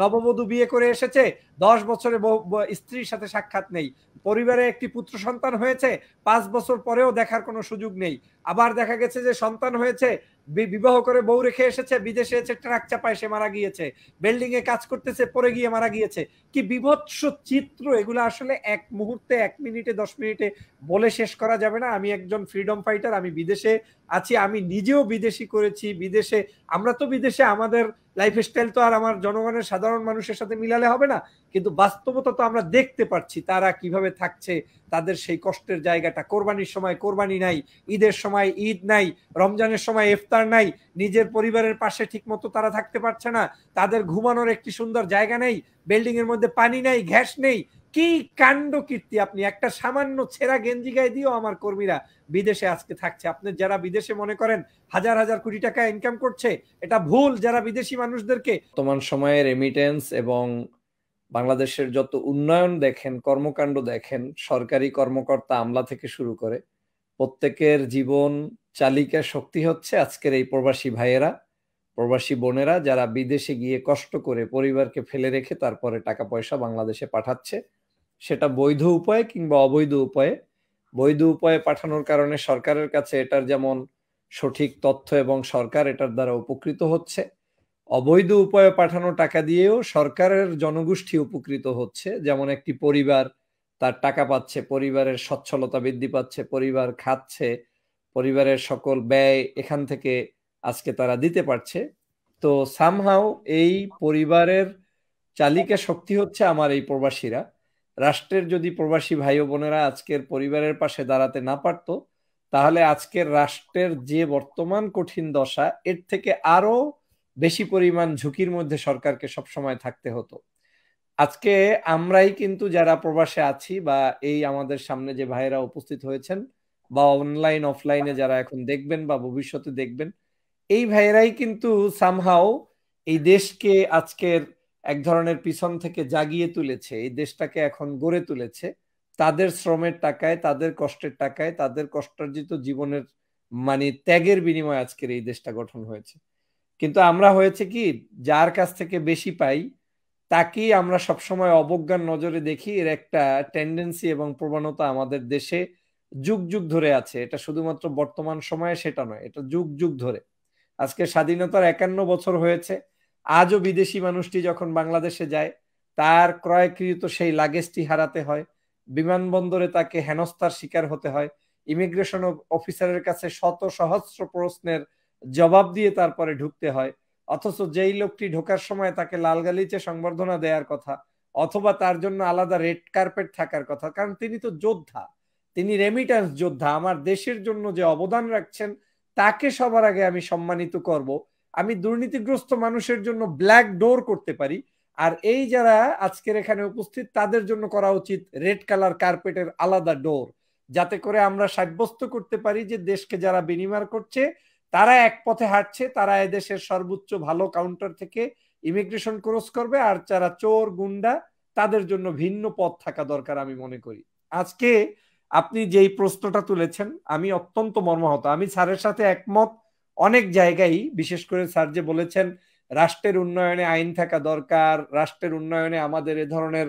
নববধূ বিয়ে করে এসেছে দশ বছরে স্ত্রীর সাথে সাক্ষাৎ নেই পরিবারে একটি পুত্র সন্তান হয়েছে পাঁচ বছর পরেও দেখার কোনো সুযোগ নেই আবার দেখা গেছে যে সন্তান হয়েছে বিবাহ করে বউ রেখে এসেছে বিদেশে এসে ট্রাক চাপায় সে মারা গিয়েছে বিল্ডিং এ কাজ করতেছে পরে গিয়ে মারা গিয়েছে কি বিভৎস চিত্র এগুলো আসলে এক মুহূর্তে এক মিনিটে দশ মিনিটে বলে শেষ করা যাবে না আমি একজন ফ্রিডম ফাইটার আমি বিদেশে আছি আমি নিজেও বিদেশি করেছি বিদেশে আমরা তো বিদেশে আমাদের লাইফস্টাইল তো আর আমার জনগণের সাধারণ মানুষের সাথে মিলালে হবে না কিন্তু বাস্তবতা তো আমরা দেখতে পাচ্ছি তারা কিভাবে থাকছে তাদের সেই কষ্টের জায়গাটা কোরবানির সময় কোরবানি নাই ঈদের সময় ঈদ নাই রমজানের সময় ইফতার নাই নিজের পরিবারের পাশে ঠিক মতো তারা থাকতে পারছে না তাদের ঘুমানোর একটি সুন্দর জায়গা নেই বিল্ডিং এর মধ্যে পানি নেই গ্যাস নেই কি কাণ্ড কীর্তি আপনি একটা সামান্য ছেঁড়া গেঞ্জি গায়ে দিয়েও আমার কর্মীরা বিদেশে আজকে থাকছে আপনি যারা বিদেশে মনে করেন হাজার হাজার কোটি টাকা ইনকাম করছে এটা ভুল যারা বিদেশি মানুষদেরকে বর্তমান সময়ে রেমিটেন্স এবং বাংলাদেশের যত উন্নয়ন দেখেন কর্মকাণ্ড দেখেন সরকারি কর্মকর্তা আমলা থেকে শুরু করে প্রত্যেকের জীবন চালিকা শক্তি হচ্ছে আজকের এই প্রবাসী ভাইয়েরা প্রবাসী বোনেরা যারা বিদেশে গিয়ে কষ্ট করে পরিবারকে ফেলে রেখে তারপরে টাকা পয়সা বাংলাদেশে পাঠাচ্ছে সেটা বৈধ উপায়ে কিংবা অবৈধ উপায়ে বৈধ উপায়ে পাঠানোর কারণে সরকারের কাছে এটার যেমন সঠিক তথ্য এবং সরকার এটার দ্বারা উপকৃত হচ্ছে অবৈধ উপায়ে পাঠানো টাকা দিয়েও সরকারের জনগোষ্ঠী উপকৃত হচ্ছে যেমন একটি পরিবার তার টাকা পাচ্ছে পরিবারের সচ্ছলতা বৃদ্ধি পাচ্ছে পরিবার খাচ্ছে পরিবারের সকল ব্যয় এখান থেকে আজকে তারা দিতে পারছে তো সামহাও এই পরিবারের চালিকা শক্তি হচ্ছে আমার এই প্রবাসীরা রাষ্ট্রের যদি প্রবাসী ভাই বোনেরা আজকের পরিবারের পাশে দাঁড়াতে না পারত তাহলে আজকের রাষ্ট্রের যে বর্তমান কঠিন দশা এর থেকে আরো বেশি পরিমাণ ঝুঁকির মধ্যে সরকারকে সব সময় থাকতে হতো আজকে আমরাই কিন্তু যারা প্রবাসে আছি বা এই আমাদের সামনে যে ভাইরা উপস্থিত হয়েছেন বা অনলাইন অফলাইনে যারা এখন দেখবেন বা ভবিষ্যতে দেখবেন এই ভাইরাই কিন্তু সামহাও এই দেশকে আজকের এক ধরনের পিছন থেকে জাগিয়ে তুলেছে এই দেশটাকে এখন গড়ে তুলেছে তাদের শ্রমের টাকায় তাদের কষ্টের টাকায় তাদের কষ্টার্জিত জীবনের মানে ত্যাগের বিনিময়ে আজকের এই দেশটা গঠন হয়েছে কিন্তু আমরা হয়েছে কি যার কাছ থেকে বেশি পাই তাকেই আমরা সবসময় অবজ্ঞার নজরে দেখি এর একটা টেন্ডেন্সি এবং প্রবণতা আমাদের দেশে যুগ যুগ ধরে আছে এটা শুধুমাত্র বর্তমান সময়ে সেটা নয় এটা যুগ যুগ ধরে আজকে স্বাধীনতার একান্ন বছর হয়েছে আজও বিদেশি মানুষটি যখন বাংলাদেশে যায় তার ক্রয়কৃত সেই লাগেজটি হারাতে হয় বিমানবন্দরে তাকে হেনস্থার শিকার হতে হয় ইমিগ্রেশন অফিসারের কাছে শত সহস্র প্রশ্নের জবাব দিয়ে তারপরে ঢুকতে হয় অথচ যেই লোকটি ঢোকার সময় তাকে লাল গালিচে সংবর্ধনা দেওয়ার কথা অথবা তার জন্য আলাদা রেড কার্পেট থাকার কথা কারণ তিনি তো যোদ্ধা তিনি রেমিটান্স যোদ্ধা আমার দেশের জন্য যে অবদান রাখছেন তাকে সবার আগে আমি সম্মানিত করব আমি দুর্নীতিগ্রস্ত মানুষের জন্য ব্ল্যাক ডোর করতে পারি আর এই যারা আজকের এখানে উপস্থিত তাদের জন্য করা উচিত রেড কালার কার্পেটের আলাদা ডোর যাতে করে আমরা সাব্যস্ত করতে পারি যে দেশকে যারা বিনিময় করছে তারা এক পথে হাঁটছে তারা এদেশের সর্বোচ্চ ভালো কাউন্টার থেকে ইমিগ্রেশন ক্রস করবে আর যারা চোর গুন্ডা তাদের জন্য ভিন্ন পথ থাকা দরকার আমি মনে করি আজকে আপনি যেই প্রশ্নটা তুলেছেন আমি অত্যন্ত মর্মাহত আমি স্যারের সাথে একমত অনেক জায়গায় বিশেষ করে স্যার যে বলেছেন রাষ্ট্রের উন্নয়নে আইন থাকা দরকার রাষ্ট্রের উন্নয়নে আমাদের এ ধরনের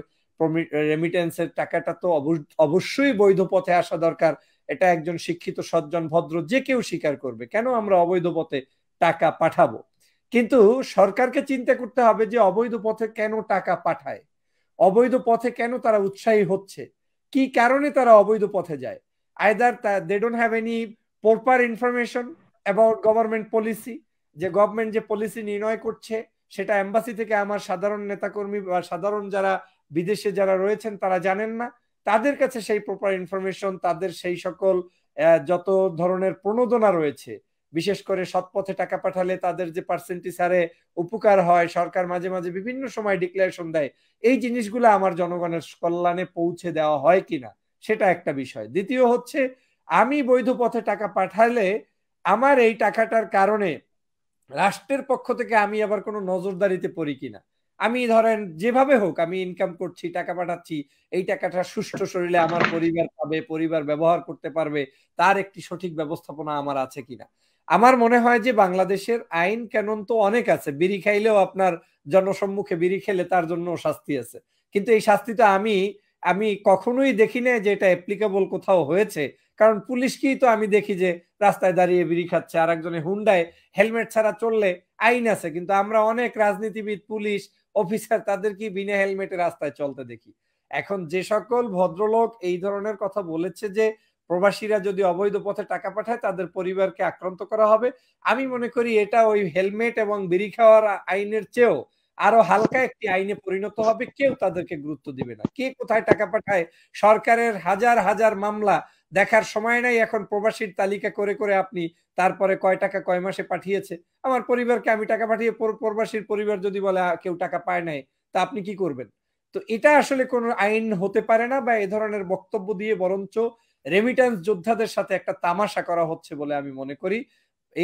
রেমিটেন্সের টাকাটা তো অবশ্যই বৈধ পথে আসা দরকার এটা একজন শিক্ষিত সজ্জন ভদ্র যে কেউ স্বীকার করবে কেন আমরা অবৈধ পথে টাকা পাঠাবো কিন্তু সরকারকে চিন্তা করতে হবে যে অবৈধ পথে কেন টাকা পাঠায় অবৈধ পথে কেন তারা উৎসাহী হচ্ছে কি কারণে তারা অবৈধ পথে যায় either they don't have any proper information about government policy যে গভর্নমেন্ট যে পলিসি নির্ণয় করছে সেটা এম্বাসি থেকে আমার সাধারণ নেতাকর্মী বা সাধারণ যারা বিদেশে যারা রয়েছেন তারা জানেন না তাদের কাছে সেই প্রপার ইনফরমেশন তাদের সেই সকল যত ধরনের প্রণোদনা রয়েছে বিশেষ করে সৎপথে টাকা পাঠালে তাদের যে পার্সেন্টেজ হারে উপকার হয় সরকার মাঝে মাঝে বিভিন্ন সময় ডিক্লারেশন দেয় এই জিনিসগুলো আমার জনগণের কল্যাণে পৌঁছে দেওয়া হয় কিনা সেটা একটা বিষয় দ্বিতীয় হচ্ছে আমি বৈধ পথে টাকা পাঠালে আমার এই টাকাটার কারণে রাষ্ট্রের পক্ষ থেকে আমি আবার কোনো নজরদারিতে পড়ি কিনা আমি ধরেন যেভাবে হোক আমি ইনকাম করছি টাকা পাঠাচ্ছি এই টাকাটা সুষ্ঠু শরীরে আমার পরিবার পাবে পরিবার ব্যবহার করতে পারবে তার একটি সঠিক ব্যবস্থাপনা আমার আছে কিনা আমার মনে হয় যে বাংলাদেশের আইন কানুন তো অনেক আছে বিড়ি খাইলেও আপনার জনসম্মুখে বিড়ি খেলে তার জন্য শাস্তি আছে কিন্তু এই শাস্তিটা আমি আমি কখনোই দেখি না যে এটা অ্যাপ্লিকেবল কোথাও হয়েছে কারণ পুলিশকেই তো আমি দেখি যে রাস্তায় দাঁড়িয়ে বিড়ি খাচ্ছে আর একজনে হুন্ডায় হেলমেট ছাড়া চললে আইন আছে কিন্তু আমরা অনেক রাজনীতিবিদ পুলিশ অফিসার তাদেরকে বিনা হেলমেটে রাস্তায় চলতে দেখি এখন যে সকল ভদ্রলোক এই ধরনের কথা বলেছে যে প্রবাসীরা যদি অবৈধ পথে টাকা পাঠায় তাদের পরিবারকে আক্রান্ত করা হবে আমি মনে করি এটা ওই হেলমেট এবং বিড়ি খাওয়ার আইনের চেয়েও আরো হালকা একটি আইনে পরিণত হবে কেউ তাদেরকে গুরুত্ব দিবে না কে কোথায় টাকা পাঠায় সরকারের হাজার হাজার মামলা দেখার সময় নাই এখন প্রবাসীর তালিকা করে করে আপনি তারপরে কয় টাকা কয় মাসে পাঠিয়েছে আমার পরিবারকে আমি টাকা পাঠিয়ে প্রবাসীর পরিবার যদি বলে কেউ টাকা পায় নাই তা আপনি কি করবেন তো এটা আসলে কোনো আইন হতে পারে না বা এ ধরনের বক্তব্য দিয়ে বরঞ্চ রেমিটেন্স যোদ্ধাদের সাথে একটা তামাশা করা হচ্ছে বলে আমি মনে করি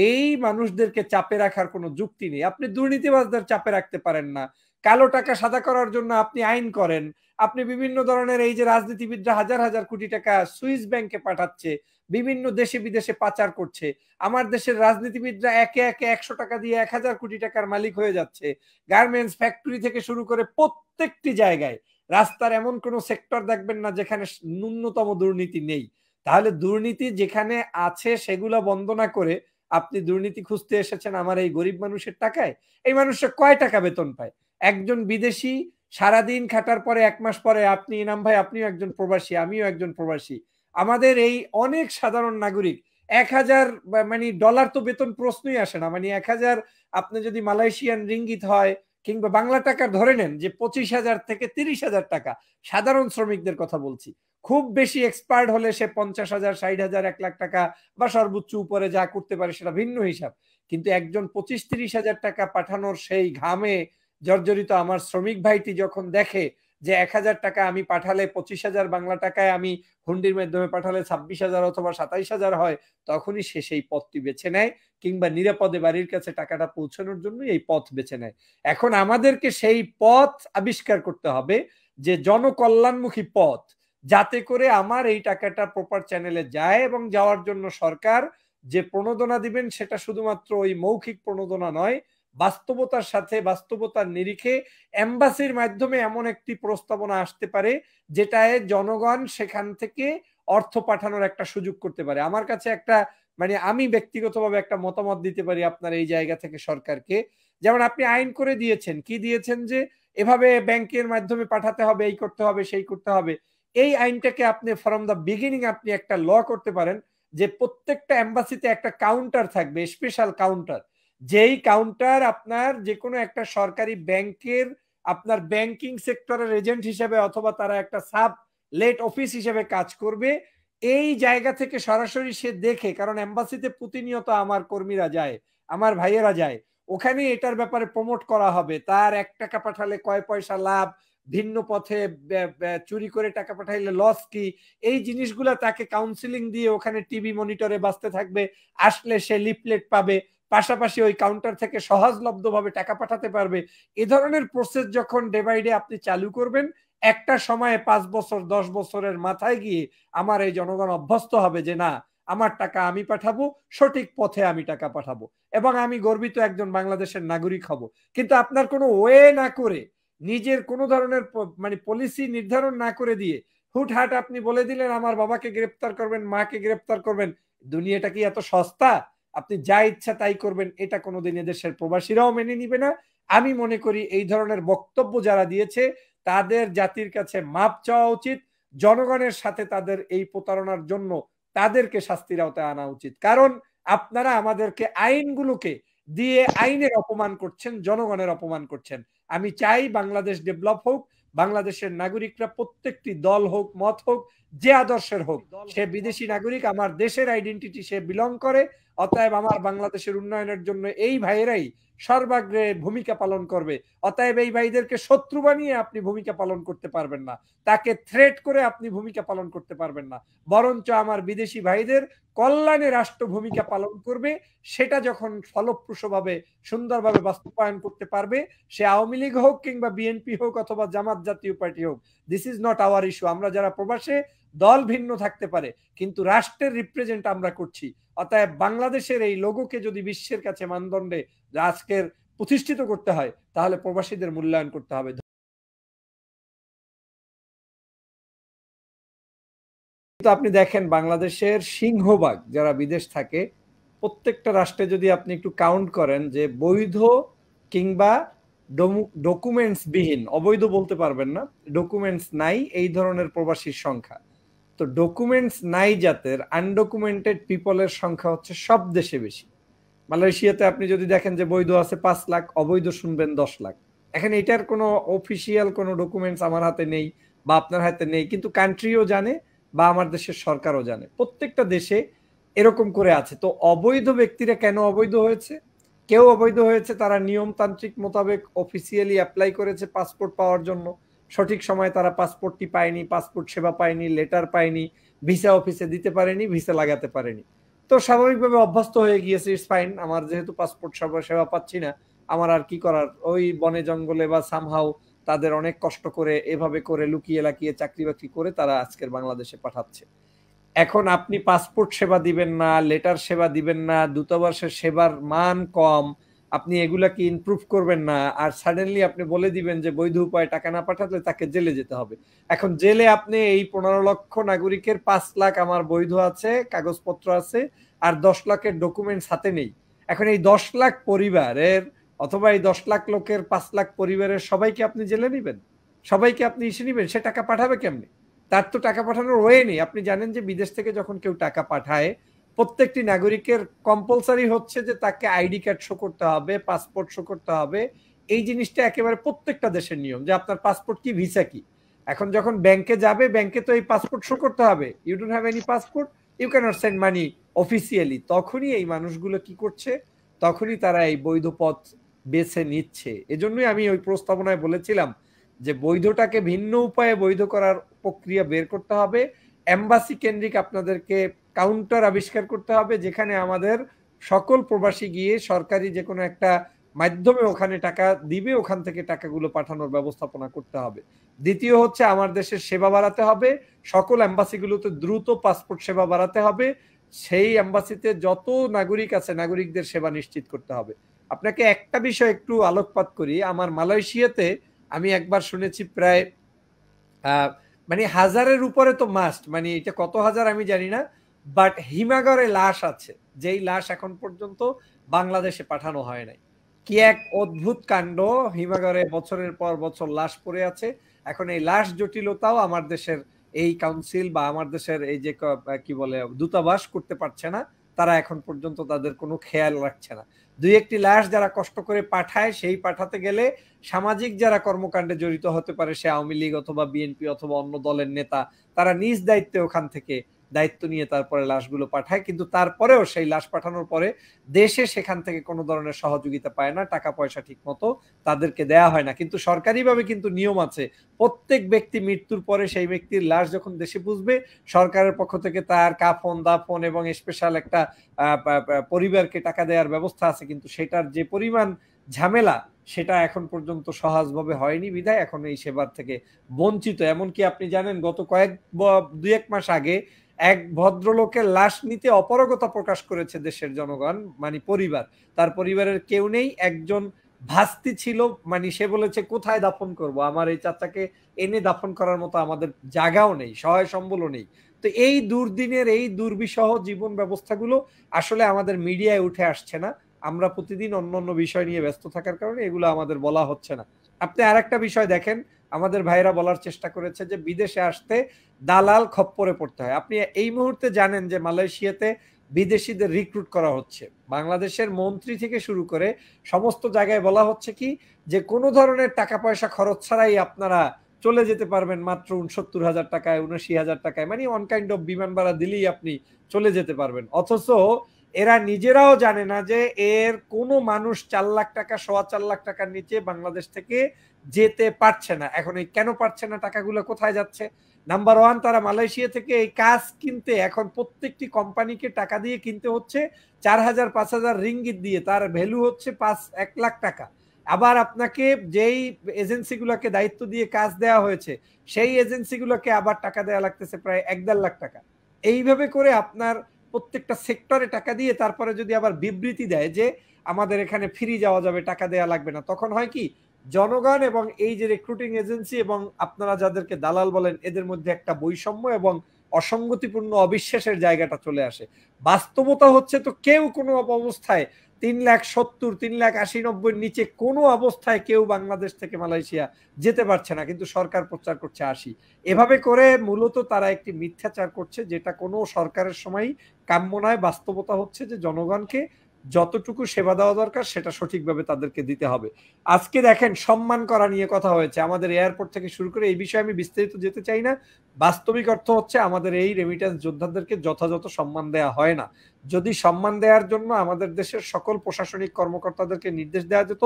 এই মানুষদেরকে চাপে রাখার কোনো যুক্তি নেই আপনি দুর্নীতিবাজদের চাপে রাখতে পারেন না কালো টাকা সাদা করার জন্য আপনি আইন করেন আপনি বিভিন্ন ধরনের এই যে রাজনীতিবিদরা হাজার হাজার কোটি টাকা সুইস ব্যাংকে পাঠাচ্ছে বিভিন্ন দেশে বিদেশে পাচার করছে আমার দেশের রাজনীতিবিদরা একে একে একশো টাকা দিয়ে এক হাজার কোটি টাকার মালিক হয়ে যাচ্ছে গার্মেন্টস ফ্যাক্টরি থেকে শুরু করে প্রত্যেকটি জায়গায় রাস্তার এমন কোনো সেক্টর দেখবেন না যেখানে ন্যূনতম দুর্নীতি নেই তাহলে দুর্নীতি যেখানে আছে সেগুলো বন্ধ না করে আপনি দুর্নীতি খুঁজতে এসেছেন আমার এই গরিব মানুষের টাকায় এই মানুষটা কয় টাকা বেতন পায় একজন বিদেশি সারাদিন খাটার পরে এক মাস পরে আপনি ইনাম ভাই আপনিও একজন প্রবাসী আমিও একজন প্রবাসী আমাদের এই অনেক সাধারণ নাগরিক এক হাজার মানে ডলার তো বেতন প্রশ্নই আসে না মানে এক হাজার আপনি যদি মালয়েশিয়ান রিঙ্গিত হয় কিংবা বাংলা টাকা ধরে নেন যে পঁচিশ হাজার থেকে তিরিশ হাজার টাকা সাধারণ শ্রমিকদের কথা বলছি খুব বেশি এক্সপার্ট হলে সে পঞ্চাশ হাজার ষাট হাজার এক লাখ টাকা বা সর্বোচ্চ উপরে যা করতে পারে সেটা ভিন্ন হিসাব কিন্তু একজন পঁচিশ তিরিশ হাজার টাকা পাঠানোর সেই ঘামে জর্জরিত আমার শ্রমিক ভাইটি যখন দেখে যে এক হাজার টাকা আমি পাঠালে পঁচিশ হাজার বাংলা টাকায় আমি হুন্ডির মাধ্যমে পাঠালে ছাব্বিশ হাজার অথবা সাতাইশ হাজার হয় তখনই সে সেই পথটি বেছে নেয় কিংবা নিরাপদে বাড়ির কাছে টাকাটা পৌঁছানোর জন্য এই পথ বেছে নেয় এখন আমাদেরকে সেই পথ আবিষ্কার করতে হবে যে জনকল্যাণমুখী পথ যাতে করে আমার এই টাকাটা প্রপার চ্যানেলে যায় এবং যাওয়ার জন্য সরকার যে প্রণোদনা দিবেন সেটা শুধুমাত্র ওই মৌখিক প্রণোদনা নয় বাস্তবতার সাথে বাস্তবতার নিরিখে এম্বাসির মাধ্যমে এমন একটি প্রস্তাবনা আসতে পারে যেটায় জনগণ সেখান থেকে অর্থ পাঠানোর একটা সুযোগ করতে পারে আমার কাছে একটা মানে আমি ব্যক্তিগতভাবে একটা মতামত দিতে পারি আপনার এই জায়গা থেকে সরকারকে যেমন আপনি আইন করে দিয়েছেন কি দিয়েছেন যে এভাবে ব্যাংকের মাধ্যমে পাঠাতে হবে এই করতে হবে সেই করতে হবে এই আইনটাকে আপনি ফ্রম দ্য বিগিনিং আপনি একটা ল করতে পারেন যে প্রত্যেকটা অ্যাম্বাসিতে একটা কাউন্টার থাকবে স্পেশাল কাউন্টার যেই কাউন্টার আপনার যে কোনো একটা সরকারি ব্যাংকের আপনার ব্যাংকিং সেক্টরের এজেন্ট হিসেবে অথবা তারা একটা সাব লেট অফিস হিসেবে কাজ করবে এই জায়গা থেকে সরাসরি সে দেখে কারণ এম্বাসিতে প্রতিনিয়ত আমার কর্মীরা যায় আমার ভাইয়েরা যায় ওখানে এটার ব্যাপারে প্রমোট করা হবে তার এক টাকা পাঠালে কয় পয়সা লাভ ভিন্ন পথে চুরি করে টাকা পাঠাইলে লস কি এই জিনিসগুলা তাকে কাউন্সিলিং দিয়ে ওখানে টিভি মনিটরে বাঁচতে থাকবে আসলে সে লিফলেট পাবে পাশাপাশি ওই কাউন্টার থেকে সহজলব্ধভাবে টাকা পাঠাতে পারবে এ ধরনের প্রসেস যখন ডে বাই ডে আপনি চালু করবেন একটা সময়ে পাঁচ বছর দশ বছরের মাথায় গিয়ে আমার এই জনগণ অভ্যস্ত হবে যে না আমার টাকা আমি পাঠাবো সঠিক পথে আমি টাকা পাঠাবো এবং আমি গর্বিত একজন বাংলাদেশের নাগরিক হব কিন্তু আপনার কোনো ওয়ে না করে নিজের কোনো ধরনের মানে পলিসি নির্ধারণ না করে দিয়ে হুটহাট আপনি বলে দিলেন আমার বাবাকে গ্রেপ্তার করবেন মাকে গ্রেপ্তার করবেন দুনিয়াটা কি এত সস্তা আপনি যা ইচ্ছা তাই করবেন এটা কোনোদিন এদেশের প্রবাসীরাও মেনে নিবে না আমি মনে করি এই ধরনের বক্তব্য যারা দিয়েছে তাদের জাতির কাছে মাপ চাওয়া উচিত জনগণের সাথে তাদের এই প্রতারণার জন্য তাদেরকে শাস্তির আওতায় আনা উচিত কারণ আপনারা আমাদেরকে আইনগুলোকে দিয়ে আইনের অপমান করছেন জনগণের অপমান করছেন আমি চাই বাংলাদেশ ডেভেলপ হোক বাংলাদেশের নাগরিকরা প্রত্যেকটি দল হোক মত হোক যে আদর্শের হোক সে বিদেশি নাগরিক আমার দেশের আইডেন্টিটি সে বিলং করে অতএব আমার বাংলাদেশের উন্নয়নের জন্য এই ভাইয়েরাই সর্বাগ্রে ভূমিকা পালন করবে অতএব এই ভাইদেরকে শত্রু বানিয়ে আপনি ভূমিকা পালন করতে পারবেন না তাকে থ্রেট করে আপনি ভূমিকা পালন করতে পারবেন না বরঞ্চ আমার বিদেশি ভাইদের কল্যাণে রাষ্ট্র ভূমিকা পালন করবে সেটা যখন ফলপ্রসূভাবে সুন্দরভাবে বাস্তবায়ন করতে পারবে সে আওয়ামী লীগ হোক কিংবা বিএনপি হোক অথবা জামাত জাতীয় পার্টি হোক this is not our issue আমরা যারা প্রবাসে দল ভিন্ন থাকতে পারে কিন্তু রাষ্ট্রের রিপ্রেজেন্ট আমরা করছি অতএব বাংলাদেশের এই লোগোকে যদি বিশ্বের কাছে মানদণ্ডে আজকের প্রতিষ্ঠিত করতে হয় তাহলে প্রবাসীদের মূল্যায়ন করতে হবে আপনি দেখেন বাংলাদেশের সিংহভাগ যারা বিদেশ থাকে প্রত্যেকটা রাষ্ট্রে যদি আপনি একটু কাউন্ট করেন যে বৈধ কিংবা ডকুমেন্টস বিহীন অবৈধ বলতে পারবেন না ডকুমেন্টস নাই এই ধরনের প্রবাসীর সংখ্যা তো ডকুমেন্টস নাই জাতের আনডকুমেন্টেড পিপলের সংখ্যা হচ্ছে সব দেশে বেশি মালয়েশিয়াতে আপনি যদি দেখেন যে বৈধ আছে পাঁচ লাখ অবৈধ শুনবেন দশ লাখ এখন এটার কোনো অফিসিয়াল কোনো ডকুমেন্টস আমার হাতে নেই বা আপনার হাতে নেই কিন্তু কান্ট্রিও জানে বা আমার দেশের সরকারও জানে প্রত্যেকটা দেশে এরকম করে আছে তো অবৈধ ব্যক্তিরা কেন অবৈধ হয়েছে কেউ অবৈধ হয়েছে তারা নিয়মতান্ত্রিক মোতাবেক অফিসিয়ালি অ্যাপ্লাই করেছে পাসপোর্ট পাওয়ার জন্য সঠিক সময়ে তারা পাসপোর্টটি পায়নি পাসপোর্ট সেবা পায়নি লেটার পায়নি ভিসা অফিসে দিতে পারেনি ভিসা লাগাতে পারেনি তো স্বাভাবিকভাবে অভ্যস্ত হয়ে গিয়েছে ইটস ফাইন আমার যেহেতু পাসপোর্ট সেবা পাচ্ছি না আমার আর কি করার ওই বনে জঙ্গলে বা সামহাও তাদের অনেক কষ্ট করে এভাবে করে লুকিয়ে লাকিয়ে চাকরি বাকরি করে তারা আজকের বাংলাদেশে পাঠাচ্ছে এখন আপনি পাসপোর্ট সেবা দিবেন না লেটার সেবা দিবেন না দূতাবাসের সেবার মান কম আপনি এগুলা কি ইমপ্রুভ করবেন না আর সাডেনলি আপনি বলে দিবেন যে বৈধ উপায়ে টাকা না পাঠালে তাকে জেলে যেতে হবে এখন জেলে আপনি এই পনেরো লক্ষ নাগরিকের পাঁচ লাখ আমার বৈধ আছে কাগজপত্র আছে আর দশ লাখের ডকুমেন্টস হাতে নেই এখন এই দশ লাখ পরিবারের অথবা এই দশ লাখ লোকের পাঁচ লাখ পরিবারের সবাইকে আপনি জেলে নেবেন সবাইকে আপনি ইসে নেবেন সে টাকা পাঠাবে কেমনি তার তো টাকা পাঠানোর ওয়ে নেই আপনি জানেন যে বিদেশ থেকে যখন কেউ টাকা পাঠায় প্রত্যেকটি নাগরিকের কম্পালসারি হচ্ছে যে তাকে আইডি কার্ড শো করতে হবে পাসপোর্ট শো করতে হবে এই জিনিসটা একেবারে প্রত্যেকটা দেশের নিয়ম যে আপনার পাসপোর্ট কি ভিসা কি এখন যখন ব্যাংকে যাবে ব্যাংকে তো এই পাসপোর্ট শো করতে হবে you don't have any passport you can not send money officially তখনই এই মানুষগুলো কি করছে তখনই তারা এই বৈধ পথ বেছে নিচ্ছে এজন্যই আমি ওই প্রস্তাবনায় বলেছিলাম যে বৈধটাকে ভিন্ন উপায়ে বৈধ করার প্রক্রিয়া বের করতে হবে এম্বাসি কেন্দ্রিক আপনাদেরকে কাউন্টার আবিষ্কার করতে হবে যেখানে আমাদের সকল প্রবাসী গিয়ে সরকারি যে কোনো একটা মাধ্যমে ওখানে টাকা দিবে ওখান থেকে টাকাগুলো পাঠানোর ব্যবস্থাপনা করতে হবে দ্বিতীয় হচ্ছে আমার দেশের সেবা বাড়াতে হবে সকল অ্যাম্বাসিগুলোতে দ্রুত পাসপোর্ট সেবা বাড়াতে হবে সেই অ্যাম্বাসিতে যত নাগরিক আছে নাগরিকদের সেবা নিশ্চিত করতে হবে আপনাকে একটা বিষয় একটু আলোকপাত করি আমার মালয়েশিয়াতে আমি একবার শুনেছি প্রায় মানে হাজারের উপরে তো মাস্ট মানে এটা কত হাজার আমি জানি না বাট হিমাগরে লাশ আছে যেই লাশ এখন পর্যন্ত বাংলাদেশে পাঠানো হয় নাই কি এক অদ্ভুত কাণ্ড হিমাগরে বছরের পর বছর লাশ পড়ে আছে এখন এই লাশ জটিলতাও আমার দেশের এই কাউন্সিল বা আমার দেশের এই যে কি বলে দূতাবাস করতে পারছে না তারা এখন পর্যন্ত তাদের কোনো খেয়াল রাখছে না দুই একটি লাশ যারা কষ্ট করে পাঠায় সেই পাঠাতে গেলে সামাজিক যারা কর্মকাণ্ডে জড়িত হতে পারে সে আওয়ামী লীগ অথবা বিএনপি অথবা অন্য দলের নেতা তারা নিজ দায়িত্বে ওখান থেকে দায়িত্ব নিয়ে তারপরে লাশগুলো পাঠায় কিন্তু তারপরেও সেই লাশ পাঠানোর পরে দেশে সেখান থেকে কোনো ধরনের সহযোগিতা পায় না টাকা পয়সা ঠিক মতো তাদেরকে দেয়া হয় না কিন্তু সরকারিভাবে কিন্তু নিয়ম আছে প্রত্যেক ব্যক্তি মৃত্যুর পরে সেই ব্যক্তির লাশ যখন দেশে বুঝবে সরকারের পক্ষ থেকে তার কাফন দাফন এবং স্পেশাল একটা পরিবারকে টাকা দেওয়ার ব্যবস্থা আছে কিন্তু সেটার যে পরিমাণ ঝামেলা সেটা এখন পর্যন্ত সহজভাবে হয়নি বিধায় এখন এই সেবার থেকে বঞ্চিত এমনকি আপনি জানেন গত কয়েক দুই এক মাস আগে এক ভদ্রলোকের লাশ নিতে অপরগতা প্রকাশ করেছে দেশের জনগণ মানে পরিবার তার পরিবারের কেউ নেই একজন ভাস্তি ছিল মানে সে বলেছে কোথায় দাফন করব আমার এই চাচাকে এনে দাফন করার মতো আমাদের জায়গাও নেই সহায় সম্বলও নেই তো এই দুর্দিনের এই দুর্বিষহ জীবন ব্যবস্থাগুলো আসলে আমাদের মিডিয়ায় উঠে আসছে না আমরা প্রতিদিন অন্য অন্য বিষয় নিয়ে ব্যস্ত থাকার কারণে এগুলো আমাদের বলা হচ্ছে না আপনি আর একটা বিষয় দেখেন আমাদের ভাইরা বলার চেষ্টা করেছে যে বিদেশে আসতে দালাল খপ্পরে পড়তে হয় আপনি এই মুহূর্তে জানেন যে মালয়েশিয়াতে বিদেশিদের রিক্রুট করা হচ্ছে বাংলাদেশের মন্ত্রী থেকে শুরু করে সমস্ত জায়গায় বলা হচ্ছে কি যে কোনো ধরনের টাকা পয়সা খরচ ছাড়াই আপনারা চলে যেতে পারবেন মাত্র উনসত্তর হাজার টাকায় উনআশি হাজার টাকায় মানে অনকাইন্ড অফ বিমান ভাড়া দিলেই আপনি চলে যেতে পারবেন অথচ এরা নিজেরাও জানে না যে এর কোনো মানুষ চার লাখ টাকা সোয়া চার লাখ টাকার নিচে বাংলাদেশ থেকে যেতে পারছে না এখন এই কেন পারছে না টাকাগুলো কোথায় যাচ্ছে নাম্বার ওয়ান তারা মালয়েশিয়া থেকে এই কাজ কিনতে এখন প্রত্যেকটি কোম্পানিকে টাকা দিয়ে কিনতে হচ্ছে চার হাজার পাঁচ হাজার রিঙ্গিত দিয়ে তার ভ্যালু হচ্ছে পাঁচ এক লাখ টাকা আবার আপনাকে যেই এজেন্সিগুলোকে দায়িত্ব দিয়ে কাজ দেওয়া হয়েছে সেই এজেন্সিগুলোকে আবার টাকা দেওয়া লাগতেছে প্রায় এক দেড় লাখ টাকা এইভাবে করে আপনার প্রত্যেকটা সেক্টরে টাকা দিয়ে তারপরে যদি আবার বিবৃতি দেয় যে আমাদের এখানে ফ্রি যাওয়া যাবে টাকা দেওয়া লাগবে না তখন হয় কি জনগণ এবং এই যে রিক্রুটিং এজেন্সি এবং আপনারা যাদেরকে দালাল বলেন এদের মধ্যে একটা বৈষম্য এবং অসঙ্গতিপূর্ণ অবিশ্বাসের জায়গাটা চলে আসে বাস্তবতা হচ্ছে তো কেউ কোনো অবস্থায় তিন লাখ সত্তর তিন লাখ আশি নব্বই নিচে কোনো অবস্থায় কেউ বাংলাদেশ থেকে মালয়েশিয়া যেতে পারছে না কিন্তু সরকার প্রচার করছে আশি এভাবে করে মূলত তারা একটি মিথ্যাচার করছে যেটা কোনো সরকারের সময় কাম্য নয় বাস্তবতা হচ্ছে যে জনগণকে যতটুকু সেবা দেওয়া দরকার সেটা সঠিকভাবে তাদেরকে দিতে হবে আজকে দেখেন সম্মান করা নিয়ে কথা হয়েছে আমাদের এয়ারপোর্ট থেকে শুরু করে এই বিষয়ে আমি বিস্তারিত যেতে চাই না বাস্তবিক অর্থ হচ্ছে আমাদের এই রেমিটেন্স যোদ্ধাদেরকে যথাযথ সম্মান দেয়া হয় না যদি সম্মান দেওয়ার জন্য আমাদের দেশের সকল প্রশাসনিক কর্মকর্তাদেরকে নির্দেশ দেওয়া যেত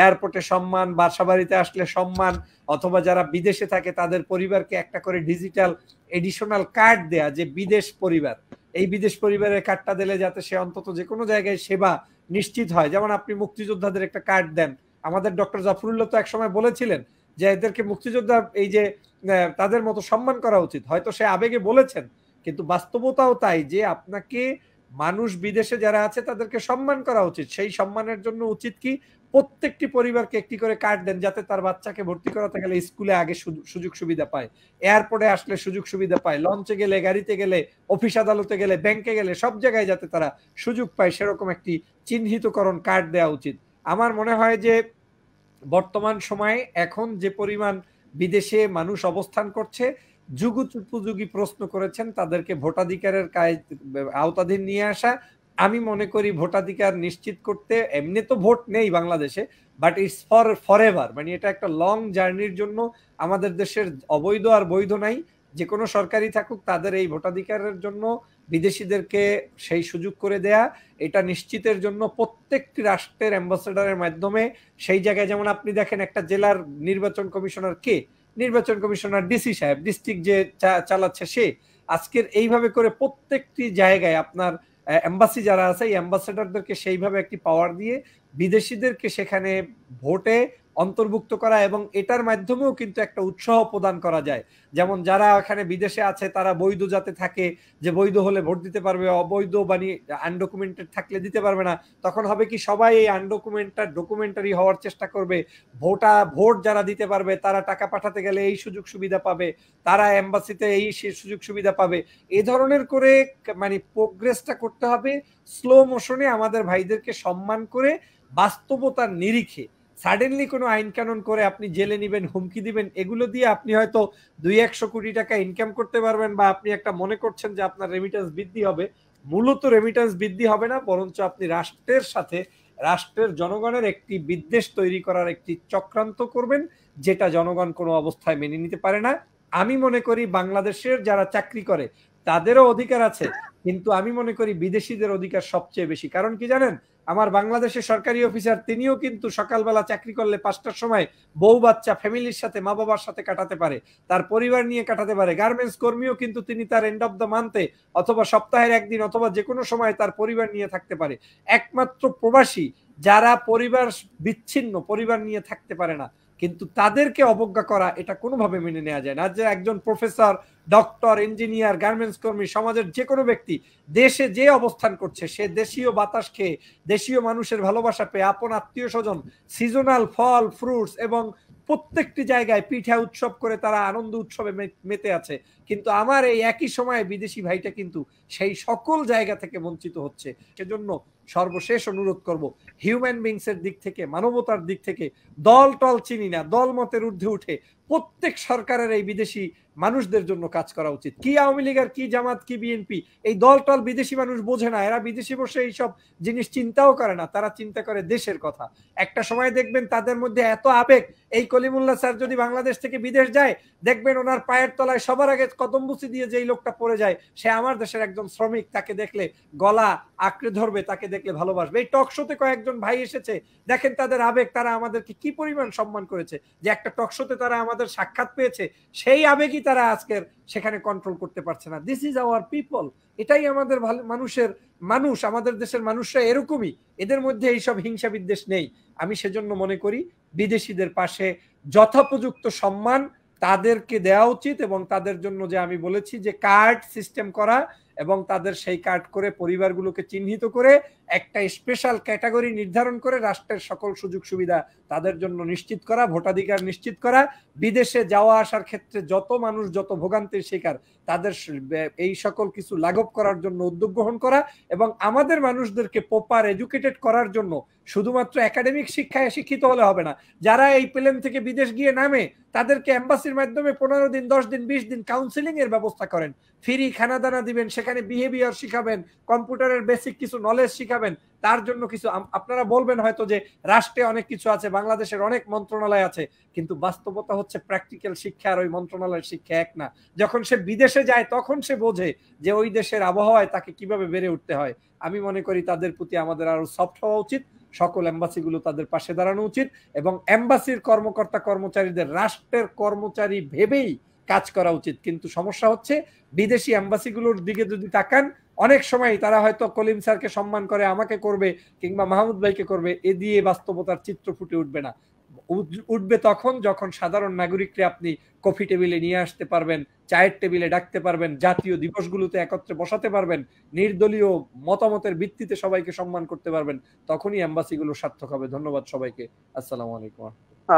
এয়ারপোর্টে সম্মান বাসা বাড়িতে আসলে সম্মান অথবা যারা বিদেশে থাকে তাদের পরিবারকে একটা করে ডিজিটাল এডিশনাল কার্ড দেয়া যে বিদেশ পরিবার এই বিদেশ পরিবারের কার্ডটা দিলে যাতে সে অন্তত যে কোনো জায়গায় সেবা নিশ্চিত হয় যেমন আপনি মুক্তিযোদ্ধাদের একটা কার্ড দেন আমাদের ডক্টর জাফরুল্লাহ তো একসময় বলেছিলেন যে এদেরকে মুক্তিযোদ্ধা এই যে তাদের মতো সম্মান করা উচিত হয়তো সে আবেগে বলেছেন কিন্তু বাস্তবতাও তাই যে আপনাকে মানুষ বিদেশে যারা আছে তাদেরকে সম্মান করা উচিত সেই সম্মানের জন্য উচিত কি প্রত্যেকটি পরিবারকে একটি করে কার্ড দেন যাতে তার বাচ্চাকে ভর্তি করাতে গেলে স্কুলে আগে সুযোগ সুবিধা পায় এয়ারপোর্টে আসলে সুযোগ সুবিধা পায় লঞ্চে গেলে গাড়িতে গেলে অফিস আদালতে গেলে ব্যাংকে গেলে সব জায়গায় যাতে তারা সুযোগ পায় সেরকম একটি চিহ্নিতকরণ কার্ড দেওয়া উচিত আমার মনে হয় যে বর্তমান সময়ে এখন যে পরিমাণ বিদেশে মানুষ অবস্থান করছে যুগোপযোগী প্রশ্ন করেছেন তাদেরকে ভোটাধিকারের কাজ আওতাধীন নিয়ে আসা আমি মনে করি ভোটাধিকার নিশ্চিত করতে এমনি তো ভোট নেই বাংলাদেশে but it's for forever মানে এটা একটা লং জার্নির জন্য আমাদের দেশের অবৈধ আর বৈধ নাই যে কোনো সরকারই থাকুক তাদের এই ভোটাধিকারের জন্য বিদেশিদেরকে সেই সুযোগ করে দেয়া এটা নিশ্চিতের জন্য প্রত্যেকটি রাষ্ট্রের অ্যাম্বাসেডারের মাধ্যমে সেই জায়গায় যেমন আপনি দেখেন একটা জেলার নির্বাচন কমিশনার কে নির্বাচন কমিশনার ডিসি সাহেব ডিস্ট্রিক্ট যে চালাচ্ছে সে আজকের এইভাবে করে প্রত্যেকটি জায়গায় আপনার অ্যাম্বাসি যারা আছে এই অ্যাম্বাসেডারদেরকে সেইভাবে একটি পাওয়ার দিয়ে বিদেশিদেরকে সেখানে ভোটে অন্তর্ভুক্ত করা এবং এটার মাধ্যমেও কিন্তু একটা উৎসাহ প্রদান করা যায় যেমন যারা এখানে বিদেশে আছে তারা বৈধ যাতে থাকে যে বৈধ হলে ভোট দিতে পারবে অবৈধ বানিয়ে আনডকুমেন্টেড থাকলে দিতে পারবে না তখন হবে কি সবাই এই আনডকুমেন্টটা ডকুমেন্টারি হওয়ার চেষ্টা করবে ভোটা ভোট যারা দিতে পারবে তারা টাকা পাঠাতে গেলে এই সুযোগ সুবিধা পাবে তারা এম্বাসিতে এই সুযোগ সুবিধা পাবে এ ধরনের করে মানে প্রোগ্রেসটা করতে হবে স্লো মোশনে আমাদের ভাইদেরকে সম্মান করে বাস্তবতার নিরিখে সাডেনলি কোনো আইন কানুন করে আপনি জেলে নিবেন হুমকি দিবেন এগুলো দিয়ে আপনি হয়তো দুই একশো কোটি টাকা ইনকাম করতে পারবেন বা আপনি একটা মনে করছেন যে আপনার রেমিটেন্স বৃদ্ধি হবে মূলত রেমিটেন্স বৃদ্ধি হবে না বরঞ্চ আপনি রাষ্ট্রের সাথে রাষ্ট্রের জনগণের একটি বিদ্বেষ তৈরি করার একটি চক্রান্ত করবেন যেটা জনগণ কোনো অবস্থায় মেনে নিতে পারে না আমি মনে করি বাংলাদেশের যারা চাকরি করে তাদেরও অধিকার আছে কিন্তু আমি মনে করি বিদেশিদের অধিকার সবচেয়ে বেশি কারণ কি জানেন আমার বাংলাদেশের সরকারি অফিসার তিনিও কিন্তু সকালবেলা চাকরি করলে পাঁচটার সময় বউ বাচ্চা ফ্যামিলির সাথে মা বাবার সাথে কাটাতে পারে তার পরিবার নিয়ে কাটাতে পারে গার্মেন্টস কর্মীও কিন্তু তিনি তার এন্ড অফ দ্য মান্থে অথবা সপ্তাহের একদিন অথবা যে কোনো সময় তার পরিবার নিয়ে থাকতে পারে একমাত্র প্রবাসী যারা পরিবার বিচ্ছিন্ন পরিবার নিয়ে থাকতে পারে না কিন্তু তাদেরকে অবজ্ঞা করা এটা কোনোভাবে মেনে নেওয়া যায় না যে একজন প্রফেসর ডক্টর ইঞ্জিনিয়ার গার্মেন্টস কর্মী সমাজের যে কোনো ব্যক্তি দেশে যে অবস্থান করছে সে দেশীয় বাতাস খেয়ে দেশীয় মানুষের ভালোবাসা পেয়ে আপন আত্মীয় স্বজন সিজনাল ফল ফ্রুটস এবং প্রত্যেকটি জায়গায় পিঠা উৎসব করে তারা আনন্দ উৎসবে মেতে আছে কিন্তু আমার এই একই সময়ে বিদেশি ভাইটা কিন্তু সেই সকল জায়গা থেকে বঞ্চিত হচ্ছে সেজন্য সর্বশেষ অনুরোধ করব হিউম্যান বিংস এর দিক থেকে মানবতার দিক থেকে দল টল চিনি না দল মতের ঊর্ধ্বে উঠে প্রত্যেক সরকারের এই বিদেশি মানুষদের জন্য কাজ করা উচিত কি আওয়ামী লীগের কি জামাত কি বিএনপি এই দল টল বিদেশি মানুষ বোঝে না এরা বিদেশি বসে এইসব জিনিস চিন্তাও করে না তারা চিন্তা করে দেশের কথা একটা সময় দেখবেন তাদের মধ্যে এত আবেগ এই কলিমুল্লাহ স্যার যদি বাংলাদেশ থেকে বিদেশ যায় দেখবেন ওনার পায়ের তলায় সবার আগে কদমবুচি দিয়ে যেই লোকটা পড়ে যায় সে আমার দেশের একজন শ্রমিক তাকে দেখলে গলা আঁকড়ে ধরবে তাকে দেখলে ভালোবাসবে এই টক শোতে কয়েকজন ভাই এসেছে দেখেন তাদের আবেগ তারা আমাদেরকে কি পরিমাণ সম্মান করেছে যে একটা টক শোতে তারা আমাদের সাক্ষাৎ পেয়েছে সেই আবেগই তারা আজকের সেখানে কন্ট্রোল করতে পারছে না দিস ইজ আওয়ার পিপল এটাই আমাদের মানুষের মানুষ আমাদের দেশের মানুষরা এরকমই এদের মধ্যে এইসব হিংসা বিদ্বেষ নেই আমি সেজন্য মনে করি বিদেশিদের পাশে যথোপযুক্ত সম্মান তাদেরকে দেওয়া উচিত এবং তাদের জন্য যে আমি বলেছি যে কার্ড সিস্টেম করা এবং তাদের সেই কার্ড করে পরিবারগুলোকে চিহ্নিত করে একটা স্পেশাল ক্যাটাগরি নির্ধারণ করে রাষ্ট্রের সকল সুযোগ সুবিধা তাদের জন্য নিশ্চিত করা ভোটাধিকার নিশ্চিত করা বিদেশে যাওয়া আসার ক্ষেত্রে যত মানুষ যত ভোগান্তির শিকার তাদের এই সকল কিছু লাঘব করার জন্য উদ্যোগ গ্রহণ করা এবং আমাদের মানুষদেরকে প্রপার এডুকেটেড করার জন্য শুধুমাত্র একাডেমিক শিক্ষায় শিক্ষিত হলে হবে না যারা এই প্লেন থেকে বিদেশ গিয়ে নামে তাদেরকে এম্বাসির মাধ্যমে পনেরো দিন দশ দিন বিশ দিন কাউন্সিলিং এর ব্যবস্থা করেন ফ্রি দানা দিবেন সেখানে বিহেভিয়ার শিখাবেন কম্পিউটারের বেসিক কিছু নলেজ শিখাবেন তার জন্য কিছু আপনারা বলবেন হয়তো যে রাষ্ট্রে অনেক কিছু আছে বাংলাদেশের অনেক মন্ত্রণালয় আছে কিন্তু বাস্তবতা হচ্ছে প্র্যাকটিক্যাল শিক্ষা আর ওই মন্ত্রণালয়ের শিক্ষা এক না যখন সে বিদেশে যায় তখন সে বোঝে যে ওই দেশের আবহাওয়ায় তাকে কিভাবে বেড়ে উঠতে হয় আমি মনে করি তাদের প্রতি আমাদের আরো সফট হওয়া উচিত সকল এম্বাসিগুলো তাদের পাশে দাঁড়ানো উচিত এবং অ্যাম্বাসির কর্মকর্তা কর্মচারীদের রাষ্ট্রের কর্মচারী ভেবেই কাজ করা উচিত কিন্তু সমস্যা হচ্ছে বিদেশি এম্বাসিগুলোর দিকে যদি তাকান অনেক সময় তারা হয়তো কলিম স্যারকে সম্মান করে আমাকে করবে কিংবা মাহমুদ ভাইকে করবে এ দিয়ে বাস্তবতার চিত্র ফুটে উঠবে না উঠবে তখন যখন সাধারণ নাগরিককে আপনি কফি টেবিলে নিয়ে আসতে পারবেন চায়ের টেবিলে ডাকতে পারবেন জাতীয় দিবসগুলোতে একত্রে বসাতে পারবেন নির্দলীয় মতামতের ভিত্তিতে সবাইকে সম্মান করতে পারবেন তখনই অ্যাম্বাসিগুলো সার্থক হবে ধন্যবাদ সবাইকে আসসালামু আলাইকুম